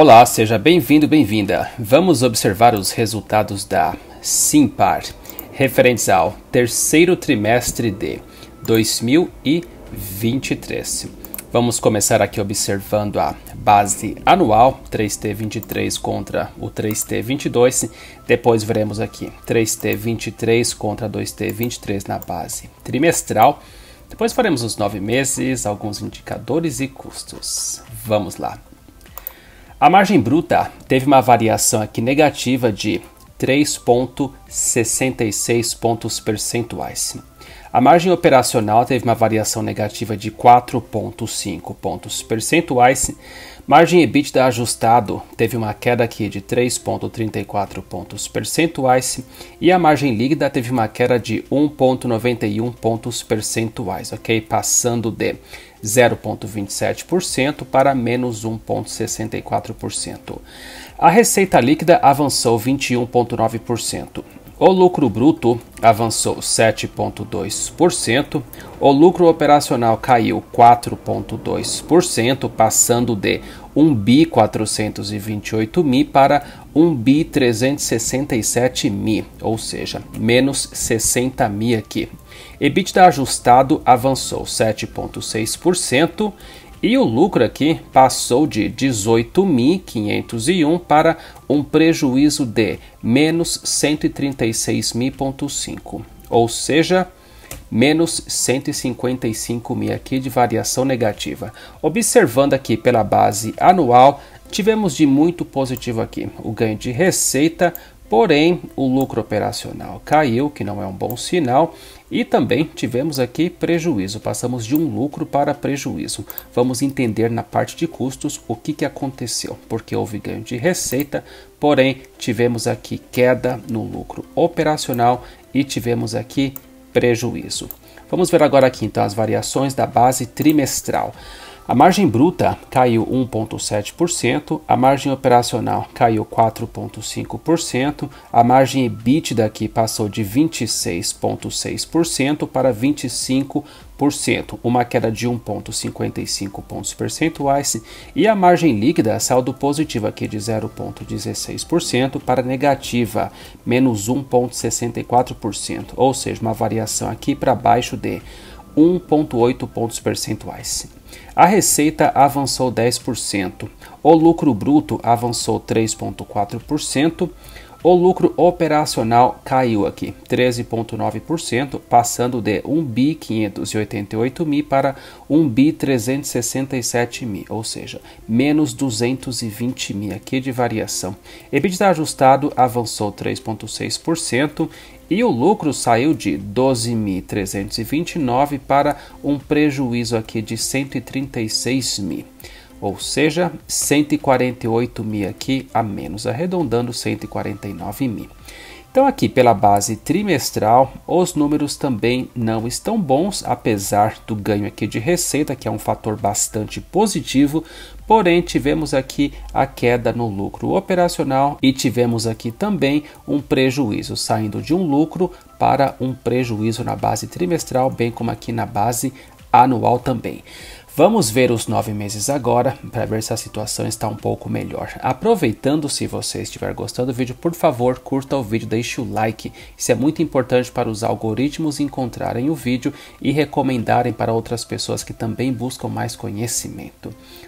Olá, seja bem-vindo, bem-vinda. Vamos observar os resultados da Simpar, referentes ao terceiro trimestre de 2023. Vamos começar aqui observando a base anual 3T23 contra o 3T22. Depois veremos aqui 3T23 contra 2T23 na base trimestral. Depois faremos os nove meses, alguns indicadores e custos. Vamos lá. A margem bruta teve uma variação aqui negativa de 3,66 pontos percentuais. A margem operacional teve uma variação negativa de 4,5 pontos percentuais. Margem EBITDA ajustado teve uma queda aqui de 3,34 pontos percentuais. E a margem líquida teve uma queda de 1,91 pontos percentuais, ok? Passando de 0,27% para menos 1,64%. A receita líquida avançou 21,9%. O lucro bruto avançou 7,2%, o lucro operacional caiu 4,2%, passando de 1.428 mil para 1.367.000, 367 ou seja, menos 60 mil aqui. EBITDA ajustado avançou 7,6% e o lucro aqui passou de 18.501 para um prejuízo de menos 136.000,5, ou seja, menos 155 mil aqui de variação negativa. Observando aqui pela base anual, Tivemos de muito positivo aqui o ganho de receita, porém o lucro operacional caiu, que não é um bom sinal, e também tivemos aqui prejuízo, passamos de um lucro para prejuízo. Vamos entender na parte de custos o que, que aconteceu, porque houve ganho de receita, porém tivemos aqui queda no lucro operacional e tivemos aqui prejuízo. Vamos ver agora aqui então as variações da base trimestral. A margem bruta caiu 1,7%, a margem operacional caiu 4,5%, a margem EBITDA aqui passou de 26,6% para 25%, uma queda de 1,55 pontos percentuais, e a margem líquida, saldo positivo aqui de 0,16% para negativa, menos 1,64%, ou seja, uma variação aqui para baixo de 1,8 pontos percentuais. A receita avançou 10%, o lucro bruto avançou 3,4%, o lucro operacional caiu aqui 13,9%, passando de 1 588 mil para 1 367 mil, ou seja, menos 220 mil aqui de variação. EBITDA ajustado avançou 3,6% e o lucro saiu de 12.329 para um prejuízo aqui de 136 mil, ou seja, 148 mil aqui a menos, arredondando 149 mil. Então, aqui pela base trimestral, os números também não estão bons, apesar do ganho aqui de receita, que é um fator bastante positivo, porém tivemos aqui a queda no lucro operacional e tivemos aqui também um prejuízo, saindo de um lucro para um prejuízo na base trimestral, bem como aqui na base anual também. Vamos ver os nove meses agora para ver se a situação está um pouco melhor. Aproveitando, se você estiver gostando do vídeo, por favor, curta o vídeo, deixe o like. Isso é muito importante para os algoritmos encontrarem o vídeo e recomendarem para outras pessoas que também buscam mais conhecimento.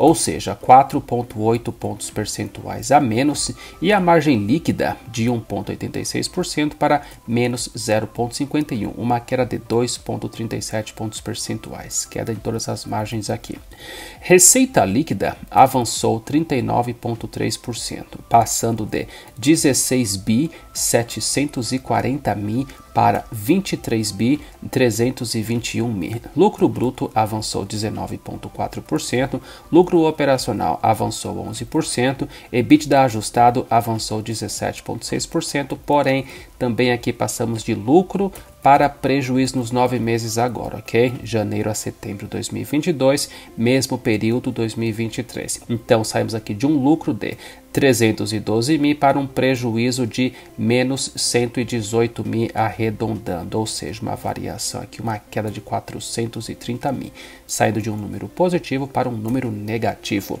ou seja, 4,8 pontos percentuais a menos, e a margem líquida de 1,86% para menos 0,51, uma queda de 2,37 pontos percentuais, queda em todas as margens aqui. Receita líquida avançou 39,3%, passando de 16 bi 740 mil para 23 bi 321 mil. Lucro bruto avançou 19,4%, lucro operacional avançou 11%, EBITDA ajustado avançou 17,6%, porém também aqui passamos de lucro para prejuízo nos nove meses agora, ok? Janeiro a setembro de 2022, mesmo período 2023. Então saímos aqui de um lucro de 312 mil para um prejuízo de menos 118 mil arredondando, ou seja, uma variação aqui, uma queda de 430 mil, saindo de um número positivo para um número negativo.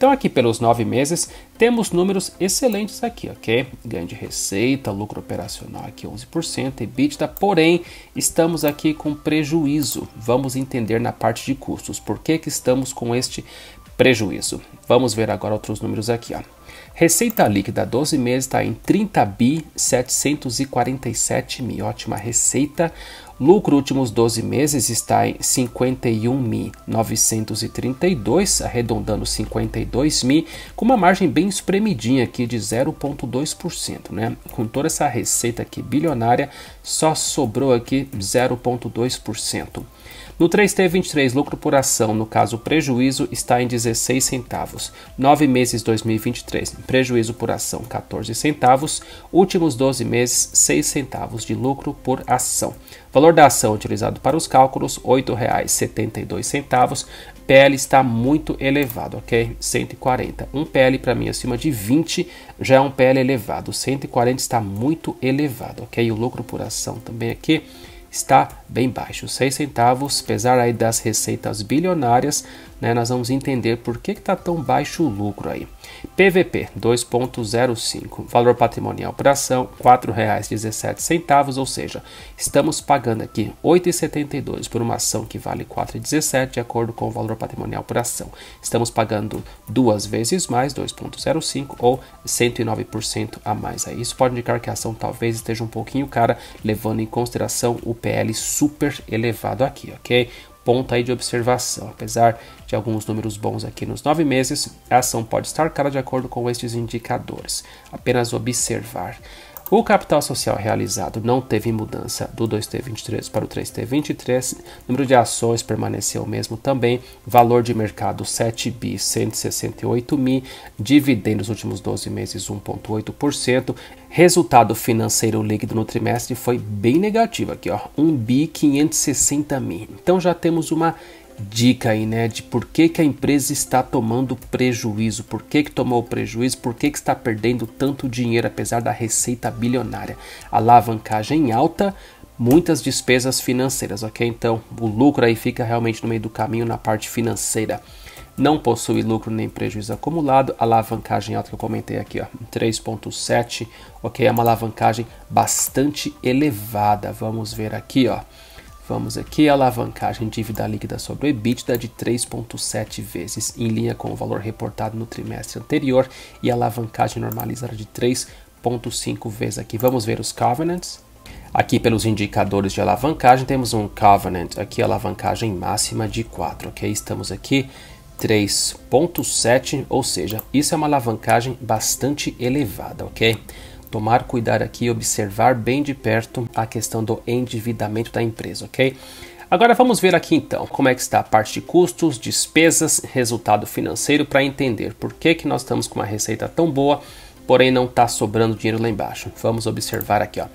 Então, aqui pelos nove meses, temos números excelentes aqui, ok? Ganho de receita, lucro operacional aqui 11%, EBITDA, porém, estamos aqui com prejuízo. Vamos entender na parte de custos por que, que estamos com este prejuízo. Vamos ver agora outros números aqui, ó. Receita líquida 12 meses está em 30 bi 747 mil, ótima receita. Lucro últimos 12 meses está em 51.932, arredondando mil com uma margem bem espremidinha aqui de 0.2%, né? Com toda essa receita aqui bilionária, só sobrou aqui 0.2%. No 3T23, lucro por ação, no caso prejuízo, está em 16 centavos. Nove meses 2023, prejuízo por ação 14 centavos. Últimos 12 meses, 6 centavos de lucro por ação. Valor da ação utilizado para os cálculos, R$ 8,72. PL está muito elevado, ok? 140. Um PL para mim acima de 20 já é um PL elevado. 140 está muito elevado, ok? E o lucro por ação também aqui está bem baixo. 6 centavos, apesar aí das receitas bilionárias, né, nós vamos entender por que está tão baixo o lucro aí. PVP 2.05, valor patrimonial por ação R$ 4,17, ou seja, estamos pagando aqui R$ 8,72 por uma ação que vale R$ 4,17 de acordo com o valor patrimonial por ação. Estamos pagando duas vezes mais, 2.05 ou 109% a mais. É isso pode indicar que a ação talvez esteja um pouquinho cara, levando em consideração o PL super elevado aqui, ok? ponto aí de observação. Apesar de alguns números bons aqui nos nove meses, a ação pode estar cara de acordo com estes indicadores. Apenas observar. O capital social realizado não teve mudança do 2T23 para o 3T23, número de ações permaneceu o mesmo também, valor de mercado 7 bi 168 mil, dividendos nos últimos 12 meses 1,8%, resultado financeiro líquido no trimestre foi bem negativo aqui, ó, 1 bi 560 mil. Então já temos uma dica aí, né, de por que, que a empresa está tomando prejuízo, por que, que tomou prejuízo, por que, que está perdendo tanto dinheiro apesar da receita bilionária. Alavancagem alta, muitas despesas financeiras, ok? Então o lucro aí fica realmente no meio do caminho na parte financeira. Não possui lucro nem prejuízo acumulado. alavancagem alta que eu comentei aqui, ó, 3.7, ok? É uma alavancagem bastante elevada. Vamos ver aqui, ó. Vamos aqui, alavancagem dívida líquida sobre o EBITDA de 3,7 vezes, em linha com o valor reportado no trimestre anterior, e alavancagem normalizada de 3,5 vezes aqui. Vamos ver os covenants. Aqui pelos indicadores de alavancagem, temos um covenant aqui, alavancagem máxima de 4, ok? Estamos aqui 3.7, ou seja, isso é uma alavancagem bastante elevada, ok? tomar cuidado aqui e observar bem de perto a questão do endividamento da empresa, ok? Agora vamos ver aqui então como é que está a parte de custos, despesas, resultado financeiro para entender por que, que nós estamos com uma receita tão boa, porém não está sobrando dinheiro lá embaixo. Vamos observar aqui, ó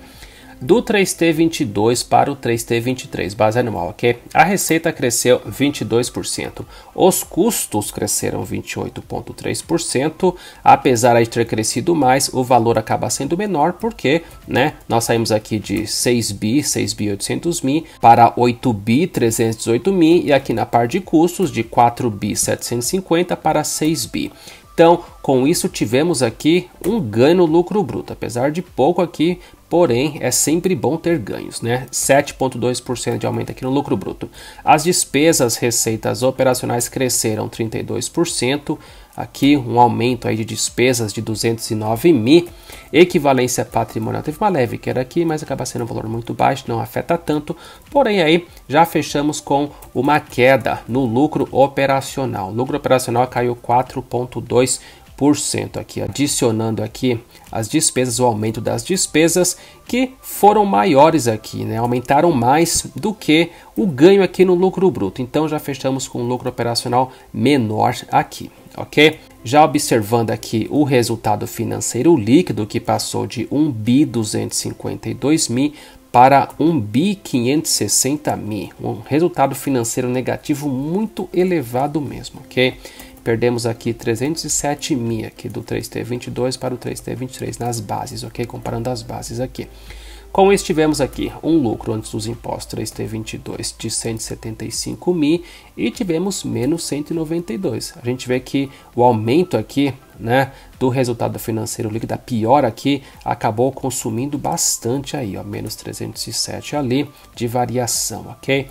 do 3T22 para o 3T23, base anual, ok? A receita cresceu 22%, os custos cresceram 28,3%, apesar de ter crescido mais, o valor acaba sendo menor, porque né, nós saímos aqui de 6 bi, 6 800 mil, para 8 b 318 mil, e aqui na parte de custos, de 4 b 750 para 6 b Então, com isso, tivemos aqui um ganho no lucro bruto, apesar de pouco aqui, Porém, é sempre bom ter ganhos, né? 7,2% de aumento aqui no lucro bruto. As despesas, receitas operacionais cresceram 32%, aqui um aumento aí de despesas de 209 mil. Equivalência patrimonial teve uma leve queda aqui, mas acaba sendo um valor muito baixo, não afeta tanto. Porém, aí já fechamos com uma queda no lucro operacional. O lucro operacional caiu 4,2% cento aqui, adicionando aqui as despesas, o aumento das despesas que foram maiores aqui, né? Aumentaram mais do que o ganho aqui no lucro bruto. Então já fechamos com um lucro operacional menor aqui, OK? Já observando aqui o resultado financeiro líquido que passou de 1 bi 252 mil para 1 bi 560 mil, um resultado financeiro negativo muito elevado mesmo, ok? Perdemos aqui 307 mi aqui do 3T22 para o 3T23 nas bases, ok? Comparando as bases aqui. Com isso, tivemos aqui um lucro antes dos impostos 3T22 de 175 mil e tivemos menos 192. A gente vê que o aumento aqui né, do resultado financeiro líquido, a pior aqui, acabou consumindo bastante aí, ó, menos 307 ali de variação, ok?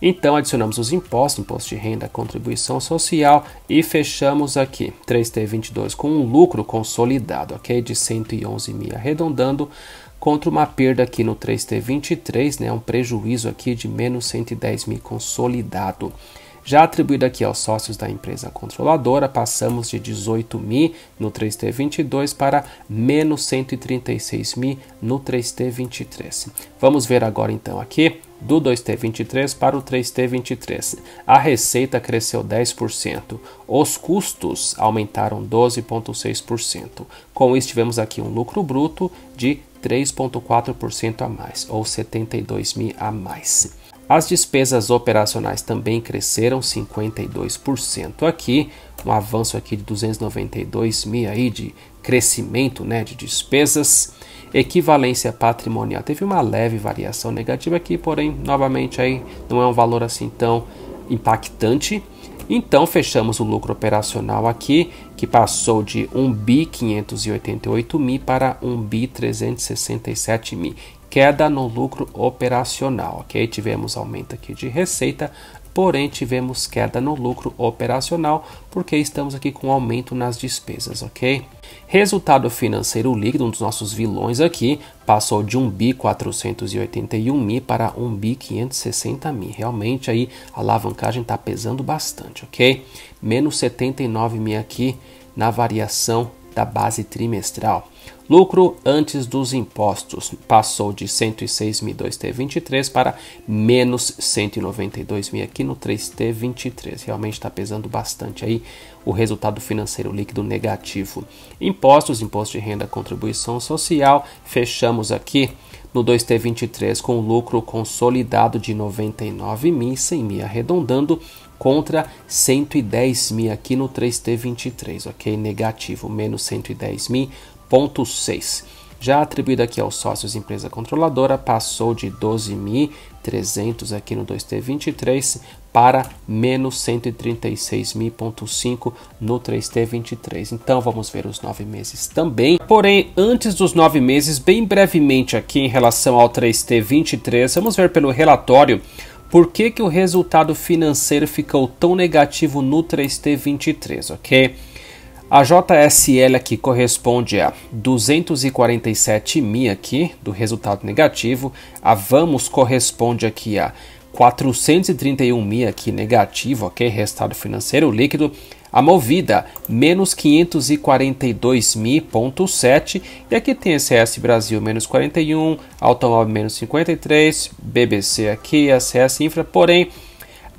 Então adicionamos os impostos, imposto de renda, contribuição social e fechamos aqui 3T22 com um lucro consolidado, ok? De 111 mil arredondando contra uma perda aqui no 3T23, né? Um prejuízo aqui de menos 110 mil consolidado. Já atribuído aqui aos sócios da empresa controladora, passamos de 18 mil no 3T22 para menos 136 mil no 3T23. Vamos ver agora então aqui do 2T23 para o 3T23. A receita cresceu 10%, os custos aumentaram 12,6%. Com isso, tivemos aqui um lucro bruto de 3,4% a mais, ou 72 mil a mais. As despesas operacionais também cresceram 52% aqui, um avanço aqui de 292 mil aí de crescimento, né, de despesas. Equivalência patrimonial teve uma leve variação negativa aqui, porém, novamente aí não é um valor assim tão impactante. Então fechamos o lucro operacional aqui, que passou de 1.588.000 bi mil para 1.367.000. bi mil. Queda no lucro operacional, ok? Tivemos aumento aqui de receita, porém tivemos queda no lucro operacional porque estamos aqui com aumento nas despesas, ok? Resultado financeiro líquido, um dos nossos vilões aqui, passou de 1 bi 481 mil para 1 bi 560 mil. Realmente aí a alavancagem está pesando bastante, ok? Menos 79 mil aqui na variação da base trimestral. Lucro antes dos impostos passou de 106.002 t 23 para menos 192.000 aqui no 3T23. Realmente está pesando bastante aí o resultado financeiro líquido negativo. Impostos, imposto de renda, contribuição social, fechamos aqui no 2T23 com lucro consolidado de 99.000, mil arredondando contra 110 mil aqui no 3T23, ok? Negativo, menos 110 mil Ponto Já atribuído aqui aos sócios empresa controladora, passou de 12.300 aqui no 2T23 para menos 136.5 no 3T23. Então vamos ver os nove meses também. Porém, antes dos nove meses, bem brevemente aqui em relação ao 3T23, vamos ver pelo relatório por que, que o resultado financeiro ficou tão negativo no 3T23, ok? A JSL aqui corresponde a 247 mil aqui, do resultado negativo. A Vamos corresponde aqui a 431 mil aqui negativo, ok? Resultado financeiro líquido. A Movida, menos 542.000.7. E aqui tem CS Brasil, menos 41, Automóvel, menos 53, BBC aqui, a Infra, porém...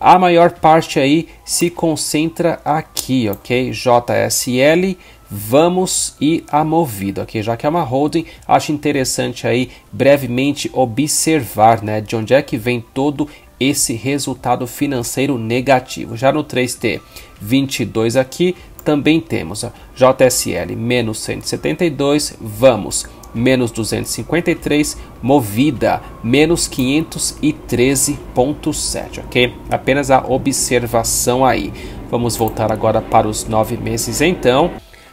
A maior parte aí se concentra aqui, ok? JSL, Vamos e a Movida, ok? Já que é uma holding, acho interessante aí brevemente observar, né? De onde é que vem todo esse resultado financeiro negativo. Já no 3T 22 aqui, também temos a JSL menos 172, Vamos menos 253, movida, menos 513,7, ok? Apenas a observação aí. Vamos voltar agora para os nove meses então.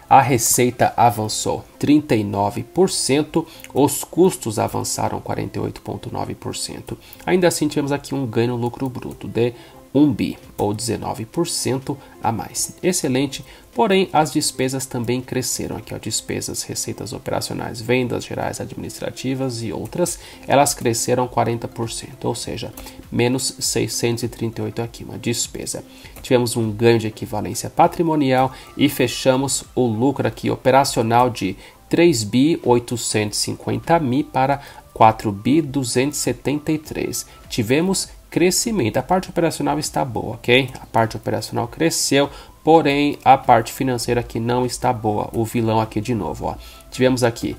A receita avançou 39%, os custos avançaram 48,9%. Ainda assim, tivemos aqui um ganho no lucro bruto de 1 bi, ou 19% a mais. Excelente, Porém, as despesas também cresceram. Aqui, ó, despesas, receitas operacionais, vendas gerais, administrativas e outras, elas cresceram 40%, ou seja, menos 638 aqui, uma despesa. Tivemos um ganho de equivalência patrimonial e fechamos o lucro aqui operacional de 3 bi 850 mil para 4 bi 273. Tivemos crescimento. A parte operacional está boa, ok? A parte operacional cresceu, Porém, a parte financeira aqui não está boa. O vilão aqui de novo, ó. Tivemos aqui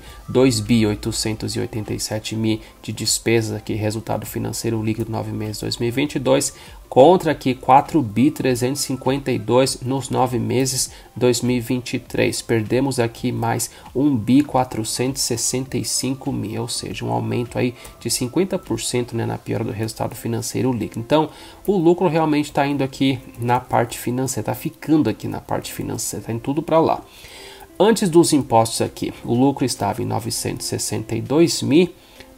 mil de despesas aqui, resultado financeiro líquido 9 meses 2022, contra aqui 4.352 nos 9 meses 2023. Perdemos aqui mais 1.465 mil, ou seja, um aumento aí de 50% né, na piora do resultado financeiro líquido. Então, o lucro realmente está indo aqui na parte financeira, está ficando aqui na parte financeira, está indo tudo para lá. Antes dos impostos aqui, o lucro estava em 962 mil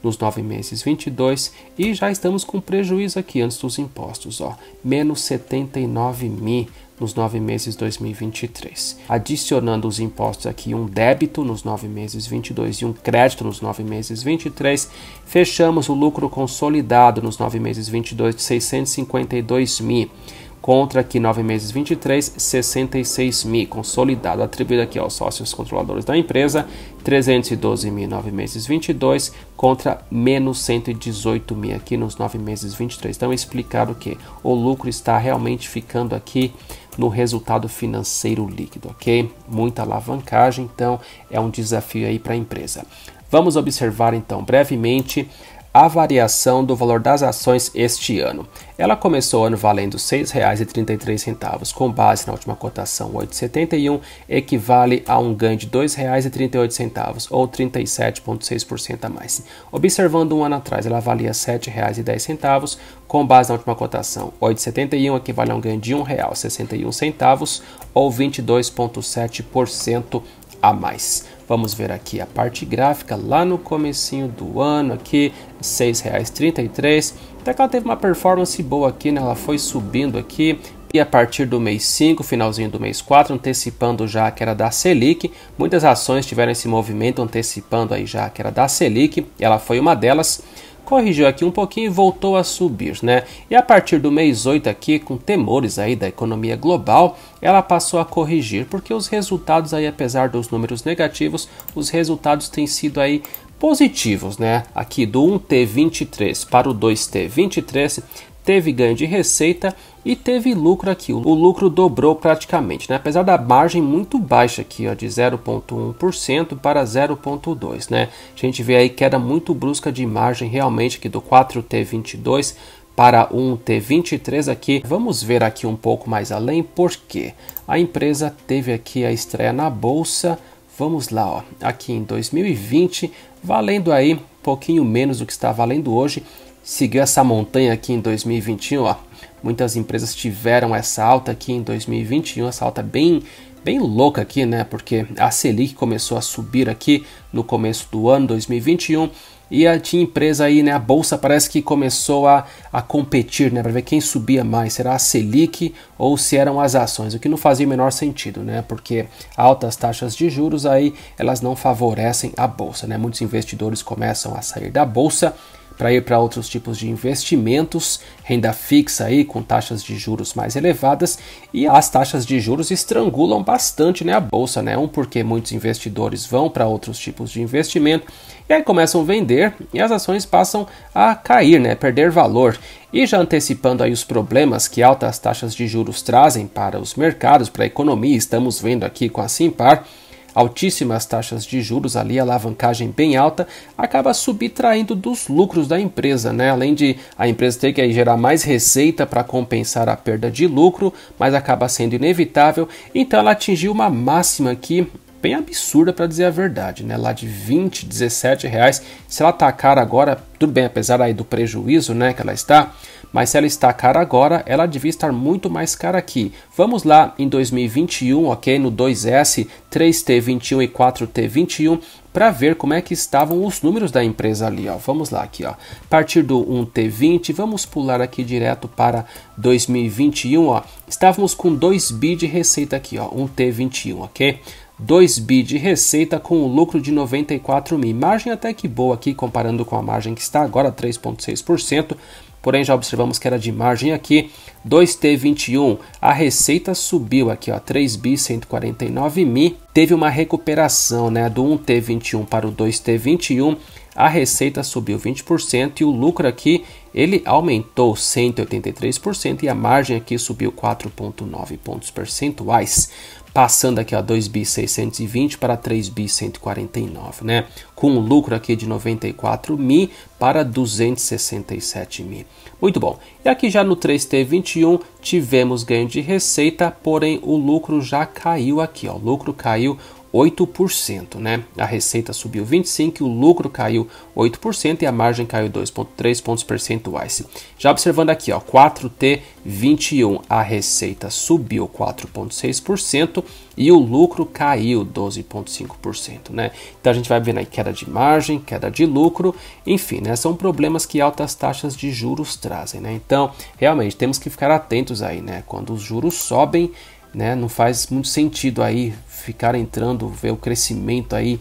nos nove meses 22 e já estamos com prejuízo aqui antes dos impostos, ó, menos 79 mil nos nove meses 2023. Adicionando os impostos aqui, um débito nos nove meses 22 e um crédito nos nove meses 23, fechamos o lucro consolidado nos nove meses 22 de 652 mil contra aqui 9 meses 23, 66 mil, consolidado, atribuído aqui aos sócios controladores da empresa, 312 mil 9 meses 22 contra menos 118 mil aqui nos 9 meses 23. Então explicar é explicado que o lucro está realmente ficando aqui no resultado financeiro líquido, ok? Muita alavancagem, então é um desafio aí para a empresa. Vamos observar então brevemente a variação do valor das ações este ano. Ela começou o ano valendo R$ 6,33, com base na última cotação 8,71, equivale a um ganho de R$ 2,38, ou 37,6% a mais. Observando um ano atrás, ela valia R$ 7,10, com base na última cotação 8,71, equivale a um ganho de R$ 1,61, ou 22,7% a mais. Vamos ver aqui a parte gráfica lá no comecinho do ano aqui, R$ 6,33. Até que ela teve uma performance boa aqui, né? Ela foi subindo aqui, e a partir do mês 5, finalzinho do mês 4, antecipando já que era da Selic, muitas ações tiveram esse movimento antecipando aí já que era da Selic, ela foi uma delas corrigiu aqui um pouquinho e voltou a subir, né? E a partir do mês 8 aqui, com temores aí da economia global, ela passou a corrigir, porque os resultados aí, apesar dos números negativos, os resultados têm sido aí positivos, né? Aqui do 1T23 para o 2T23, teve ganho de receita e teve lucro aqui. O lucro dobrou praticamente, né? apesar da margem muito baixa aqui, ó, de 0,1% para 0,2%. Né? A gente vê aí queda muito brusca de margem realmente aqui do 4T22 para 1T23 aqui. Vamos ver aqui um pouco mais além, porque a empresa teve aqui a estreia na Bolsa, vamos lá, ó, aqui em 2020, valendo aí um pouquinho menos do que está valendo hoje, seguiu essa montanha aqui em 2021, ó. Muitas empresas tiveram essa alta aqui em 2021, essa alta bem bem louca aqui, né? Porque a Selic começou a subir aqui no começo do ano 2021 e a tinha empresa aí, né? A bolsa parece que começou a, a competir, né? Para ver quem subia mais, será a Selic ou se eram as ações, o que não fazia o menor sentido, né? Porque altas taxas de juros aí elas não favorecem a bolsa, né? Muitos investidores começam a sair da bolsa para ir para outros tipos de investimentos, renda fixa aí com taxas de juros mais elevadas e as taxas de juros estrangulam bastante né, a bolsa, né? Um porque muitos investidores vão para outros tipos de investimento e aí começam a vender e as ações passam a cair, né? Perder valor. E já antecipando aí os problemas que altas taxas de juros trazem para os mercados, para a economia, estamos vendo aqui com a Simpar. Altíssimas taxas de juros ali, alavancagem bem alta, acaba subtraindo dos lucros da empresa, né? Além de a empresa ter que gerar mais receita para compensar a perda de lucro, mas acaba sendo inevitável. Então ela atingiu uma máxima aqui bem absurda para dizer a verdade, né? Lá de 20, 17 reais. Se ela tacar agora, tudo bem, apesar aí do prejuízo, né, que ela está, mas se ela está cara agora, ela devia estar muito mais cara aqui. Vamos lá em 2021, ok? No 2S, 3T21 e 4T21 para ver como é que estavam os números da empresa ali, ó. Vamos lá aqui, ó. A partir do 1T20, vamos pular aqui direto para 2021, ó. Estávamos com 2 bi de receita aqui, ó, 1T21, OK? 2 bi de receita com um lucro de 94 mil. Margem até que boa aqui comparando com a margem que está agora, 3.6% porém já observamos que era de margem aqui. 2T21, a receita subiu aqui, ó, 3 b 149 mi, teve uma recuperação, né, do 1T21 para o 2T21, a receita subiu 20% e o lucro aqui ele aumentou 183% e a margem aqui subiu 4.9 pontos percentuais passando aqui a 2.620 para 3.149, né? Com um lucro aqui de 94 mil para 267 mil. Muito bom. E aqui já no 3T21 tivemos ganho de receita, porém o lucro já caiu aqui, ó. O lucro caiu 8%, né? A receita subiu 25, o lucro caiu 8% e a margem caiu 2.3 pontos percentuais. Já observando aqui, ó, 4T 21, a receita subiu 4.6% e o lucro caiu 12.5%, né? Então a gente vai vendo né, aí queda de margem, queda de lucro, enfim, né? São problemas que altas taxas de juros trazem, né? Então, realmente temos que ficar atentos aí, né? Quando os juros sobem, né? Não faz muito sentido aí ficar entrando, ver o crescimento aí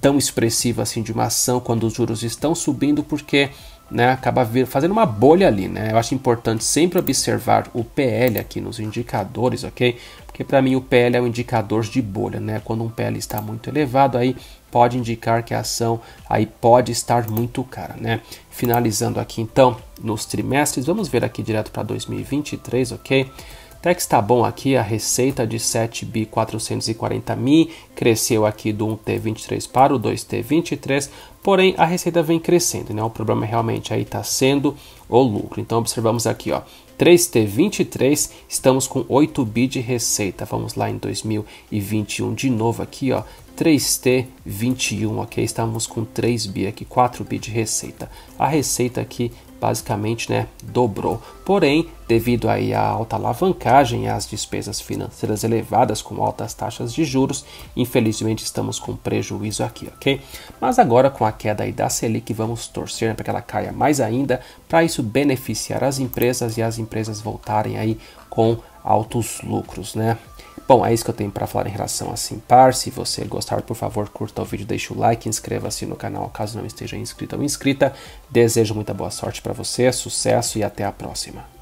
tão expressivo assim de uma ação quando os juros estão subindo, porque né, acaba fazendo uma bolha ali, né? Eu acho importante sempre observar o PL aqui nos indicadores, ok? Porque para mim o PL é um indicador de bolha, né? Quando um PL está muito elevado, aí pode indicar que a ação aí pode estar muito cara, né? Finalizando aqui então nos trimestres, vamos ver aqui direto para 2023, ok? Até que está bom aqui a receita de 7B440Mi, cresceu aqui do 1T23 para o 2T23, porém a receita vem crescendo, né? O problema realmente aí está sendo o lucro. Então observamos aqui, ó, 3T23, estamos com 8 bi de receita. Vamos lá em 2021 de novo aqui, ó. 3T21, ok? Estamos com 3 bi aqui, 4 bi de receita. A receita aqui basicamente né, dobrou. Porém, devido aí à alta alavancagem e às despesas financeiras elevadas com altas taxas de juros, infelizmente estamos com prejuízo aqui, ok? Mas agora com a queda aí da Selic, vamos torcer né, para que ela caia mais ainda, para isso beneficiar as empresas e as empresas voltarem aí com altos lucros, né? Bom, é isso que eu tenho para falar em relação a Simpar. Se você gostar, por favor, curta o vídeo, deixa o like, inscreva-se no canal caso não esteja inscrito ou inscrita. Desejo muita boa sorte para você, sucesso e até a próxima.